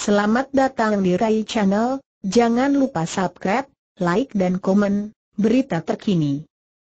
Selamat datang di Rai Channel, jangan lupa subscribe, like dan komen, berita terkini.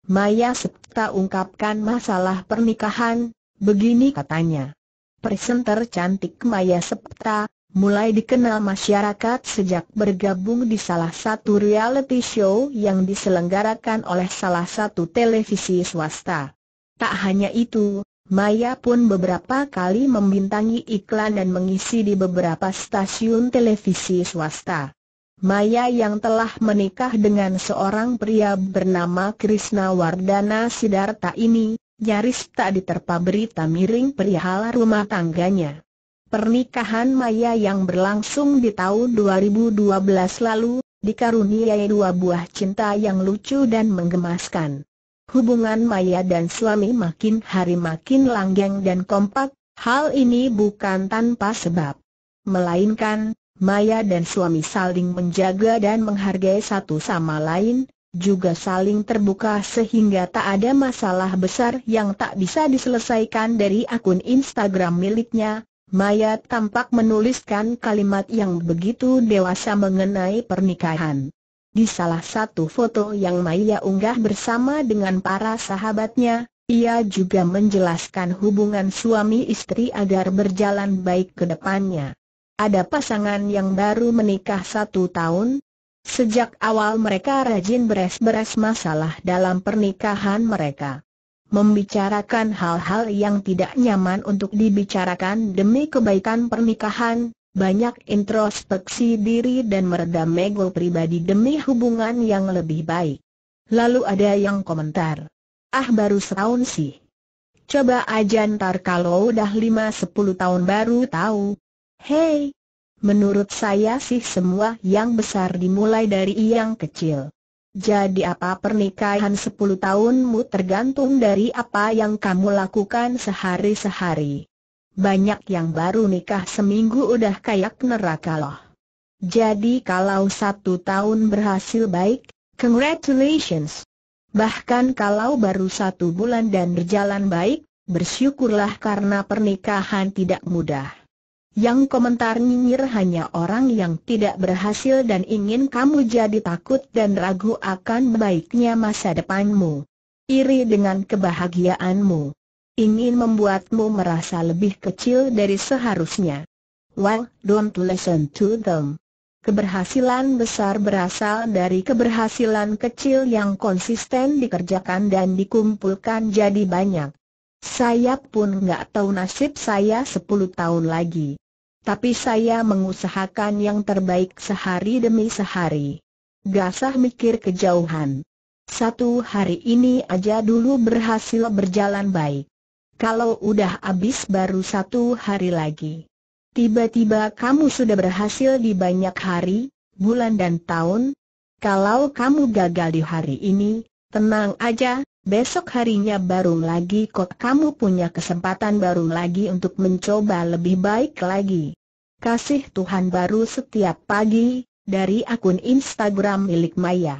Maya Septa ungkapkan masalah pernikahan, begini katanya. Presenter cantik Maya Septa, mulai dikenal masyarakat sejak bergabung di salah satu reality show yang diselenggarakan oleh salah satu televisi swasta. Tak hanya itu, Maya pun beberapa kali membintangi iklan dan mengisi di beberapa stasiun televisi swasta. Maya yang telah menikah dengan seorang pria bernama Krishna Wardana Sidarta ini, nyaris tak diterpa berita miring perihal rumah tangganya. Pernikahan Maya yang berlangsung di tahun 2012 lalu, dikaruniai dua buah cinta yang lucu dan menggemaskan hubungan Maya dan suami makin hari makin langgeng dan kompak, hal ini bukan tanpa sebab. Melainkan, Maya dan suami saling menjaga dan menghargai satu sama lain, juga saling terbuka sehingga tak ada masalah besar yang tak bisa diselesaikan dari akun Instagram miliknya, Maya tampak menuliskan kalimat yang begitu dewasa mengenai pernikahan. Di salah satu foto yang Maya unggah bersama dengan para sahabatnya, ia juga menjelaskan hubungan suami istri agar berjalan baik ke depannya. Ada pasangan yang baru menikah satu tahun. Sejak awal mereka rajin beres-beres masalah dalam pernikahan mereka. Membicarakan hal-hal yang tidak nyaman untuk dibicarakan demi kebaikan pernikahan, banyak introspeksi diri dan meredam ego pribadi demi hubungan yang lebih baik. Lalu ada yang komentar, ah baru setahun sih. Coba aja ntar kalau udah lima sepuluh tahun baru tahu. Hei, menurut saya sih semua yang besar dimulai dari yang kecil. Jadi apa pernikahan sepuluh tahunmu tergantung dari apa yang kamu lakukan sehari-sehari. Banyak yang baru nikah seminggu udah kayak neraka loh. Jadi kalau satu tahun berhasil baik, congratulations. Bahkan kalau baru satu bulan dan berjalan baik, bersyukurlah karena pernikahan tidak mudah. Yang komentar nyinyir hanya orang yang tidak berhasil dan ingin kamu jadi takut dan ragu akan baiknya masa depanmu. Iri dengan kebahagiaanmu ingin membuatmu merasa lebih kecil dari seharusnya. Well, don't listen to them. Keberhasilan besar berasal dari keberhasilan kecil yang konsisten dikerjakan dan dikumpulkan jadi banyak. Saya pun nggak tahu nasib saya 10 tahun lagi. Tapi saya mengusahakan yang terbaik sehari demi sehari. Gasah mikir kejauhan. Satu hari ini aja dulu berhasil berjalan baik kalau udah abis baru satu hari lagi. Tiba-tiba kamu sudah berhasil di banyak hari, bulan dan tahun. Kalau kamu gagal di hari ini, tenang aja, besok harinya baru lagi kok kamu punya kesempatan baru lagi untuk mencoba lebih baik lagi. Kasih Tuhan baru setiap pagi, dari akun Instagram milik Maya.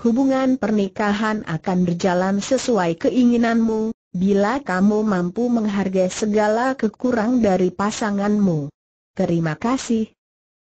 Hubungan pernikahan akan berjalan sesuai keinginanmu, bila kamu mampu menghargai segala kekurangan dari pasanganmu. Terima kasih,